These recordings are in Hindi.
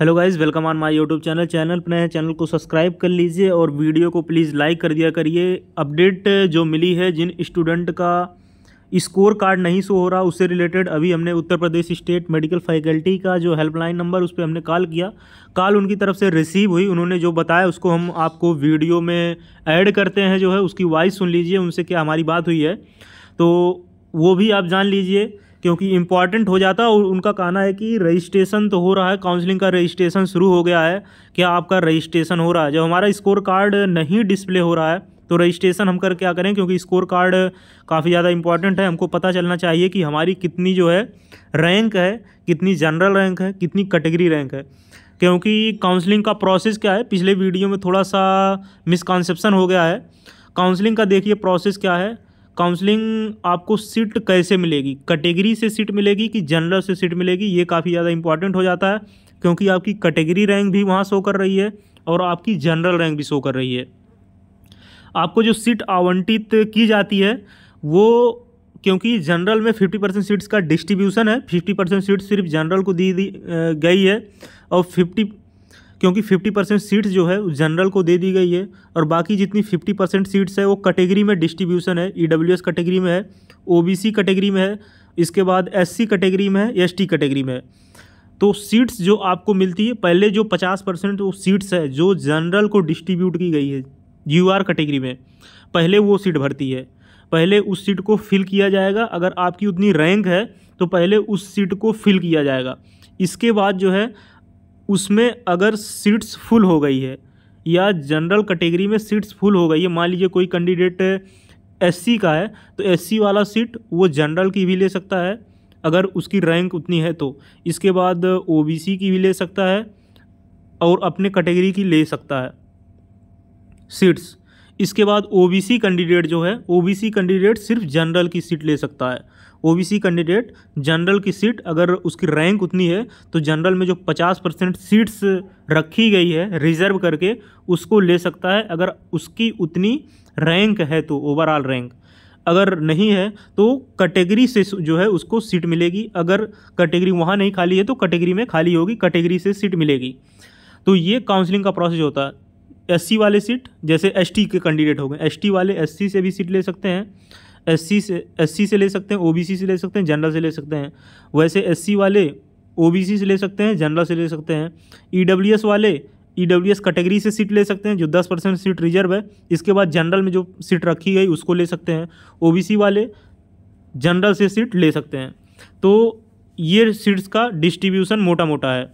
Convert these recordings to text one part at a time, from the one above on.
hello guys welcome on my YouTube channel channel पर नए चैनल को सब्सक्राइब कर लीजिए और वीडियो को प्लीज़ लाइक कर दिया करिए अपडेट जो मिली है जिन स्टूडेंट का स्कोर कार्ड नहीं शो हो रहा उससे रिलेटेड अभी हमने Uttar Pradesh state medical faculty का जो हेल्पलाइन नंबर उस पर हमने कॉल किया कॉल उनकी तरफ से रिसीव हुई उन्होंने जो बताया उसको हम आपको वीडियो में ऐड करते हैं जो है उसकी वॉइस सुन लीजिए उनसे क्या हमारी बात हुई है तो वो भी आप जान लीजिए क्योंकि इम्पॉर्टेंट हो जाता और उनका कहना है कि रजिस्ट्रेशन तो हो रहा है काउंसलिंग का रजिस्ट्रेशन शुरू हो गया है क्या आपका रजिस्ट्रेशन हो रहा है जब हमारा स्कोर कार्ड नहीं डिस्प्ले हो रहा है तो रजिस्ट्रेशन हम कर क्या करें क्योंकि स्कोर कार्ड काफ़ी ज़्यादा इंपॉर्टेंट है हमको पता चलना चाहिए कि हमारी कितनी जो है रैंक है कितनी जनरल रैंक है कितनी कैटेगरी रैंक है क्योंकि काउंसलिंग का प्रोसेस क्या है पिछले वीडियो में थोड़ा सा मिसकॉन्सेप्शन हो गया है काउंसलिंग का देखिए प्रोसेस क्या है काउंसलिंग आपको सीट कैसे मिलेगी कैटेगरी से सीट मिलेगी कि जनरल से सीट मिलेगी ये काफ़ी ज़्यादा इंपॉर्टेंट हो जाता है क्योंकि आपकी कैटेगरी रैंक भी वहाँ शो कर रही है और आपकी जनरल रैंक भी शो कर रही है आपको जो सीट आवंटित की जाती है वो क्योंकि जनरल में 50 परसेंट सीट्स का डिस्ट्रीब्यूशन है 50 परसेंट सीट सिर्फ जनरल को दी, दी गई है और फिफ्टी क्योंकि 50 परसेंट सीट्स जो है जनरल को दे दी गई है और बाकी जितनी 50 परसेंट सीट्स है वो कैटेगरी में डिस्ट्रीब्यूशन है ई e कैटेगरी में है ओ कैटेगरी में है इसके बाद एस कैटेगरी में है एस कैटेगरी में है तो सीट्स जो आपको मिलती है पहले जो पचास परसेंट वो सीट्स है जो जनरल को डिस्ट्रीब्यूट की गई है यू कैटेगरी में पहले वो सीट भरती है पहले उस सीट को फिल किया जाएगा अगर आपकी उतनी रैंक है तो पहले उस सीट को फिल किया जाएगा इसके बाद जो है उसमें अगर सीट्स फुल हो गई है या जनरल कैटेगरी में सीट्स फुल हो गई है मान लीजिए कोई कैंडिडेट एससी का है तो एससी वाला सीट वो जनरल की भी ले सकता है अगर उसकी रैंक उतनी है तो इसके बाद ओबीसी की भी ले सकता है और अपने कैटेगरी की ले सकता है सीट्स इसके बाद ओबीसी कैंडिडेट जो है ओबीसी कैंडिडेट सिर्फ जनरल की सीट ले सकता है ओबीसी कैंडिडेट जनरल की सीट अगर उसकी रैंक उतनी है तो जनरल में जो 50 परसेंट सीट्स रखी गई है रिजर्व करके उसको ले सकता है अगर उसकी उतनी रैंक है तो ओवरऑल रैंक अगर नहीं है तो कैटेगरी से जो है उसको सीट मिलेगी अगर कैटेगरी वहाँ नहीं खाली है तो कैटेगरी में खाली होगी कैटेगरी से सीट मिलेगी तो ये काउंसलिंग का प्रोसेस होता है एससी वाले सीट जैसे एसटी के कैंडिडेट हो गए एसटी वाले एससी से भी सीट ले सकते हैं एससी से एससी से ले सकते हैं ओबीसी से ले सकते हैं जनरल से ले सकते हैं वैसे एससी वाले ओबीसी से ले सकते हैं जनरल से ले सकते हैं ईडब्ल्यूएस वाले ईडब्ल्यूएस कैटेगरी से सीट ले सकते हैं जो दस परसेंट सीट रिजर्व है इसके बाद जनरल में जो सीट रखी गई उसको ले सकते हैं ओ वाले जनरल से सीट ले सकते हैं तो ये सीट्स का डिस्ट्रीब्यूशन मोटा मोटा है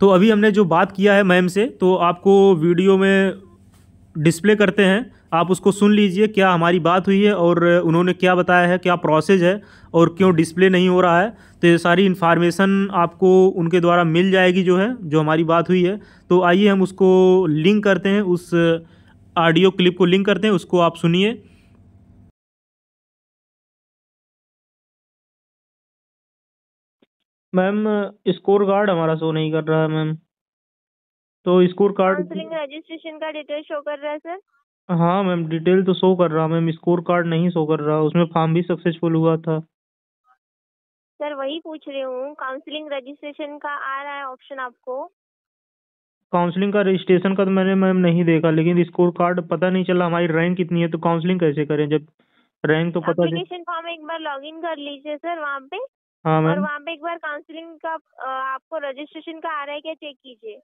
तो अभी हमने जो बात किया है मैम से तो आपको वीडियो में डिस्प्ले करते हैं आप उसको सुन लीजिए क्या हमारी बात हुई है और उन्होंने क्या बताया है क्या प्रोसेस है और क्यों डिस्प्ले नहीं हो रहा है तो ये सारी इन्फॉर्मेशन आपको उनके द्वारा मिल जाएगी जो है जो हमारी बात हुई है तो आइए हम उसको लिंक करते हैं उस ऑडियो क्लिप को लिंक करते हैं उसको आप सुनिए मैम स्कोर कार्ड हमारा शो नहीं कर रहा है मैम तो स्कोर कार्ड काउंसलिंग रजिस्ट्रेशन का डिटेल शो कर रहा है सर हाँ मैम डिटेल तो शो कर रहा मैम स्कोर कार्ड नहीं शो कर रहा उसमें फॉर्म भी सक्सेसफुल हुआ था सर वही पूछ रही हूँ काउंसलिंग रजिस्ट्रेशन का आ रहा है ऑप्शन आपको काउंसलिंग का रजिस्ट्रेशन का तो मैंने मैम नहीं देखा लेकिन स्कोर कार्ड पता नहीं चला हमारी रैंक कितनी है तो काउंसलिंग कैसे करें जब रैंक तो पता एप्लीकेशन फॉर्म एक बार लॉगिन कर लीजिए सर वहाँ पे हाँ मैम और वहाँ पे एक बार काउंसलिंग का आपको रजिस्ट्रेशन का आ रहा है क्या चेक कीजिए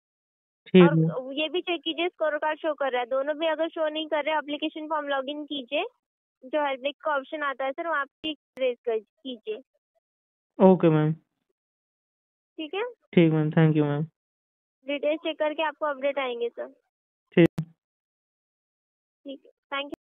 ठीक है और ये भी चेक कीजिए स्कोर कार्ड शो कर रहा है दोनों भी अगर शो नहीं कर रहे एप्लीकेशन फॉर्म लॉग इन कीजिए जो हेल्पलाइन का ऑप्शन आता है सर वहाँ पे रेज कीजिए ओके मैम ठीक है ठीक ma'am thank you ma'am details check करके आपको अपडेट आएंगे सर ठीक ठीक थैंक यू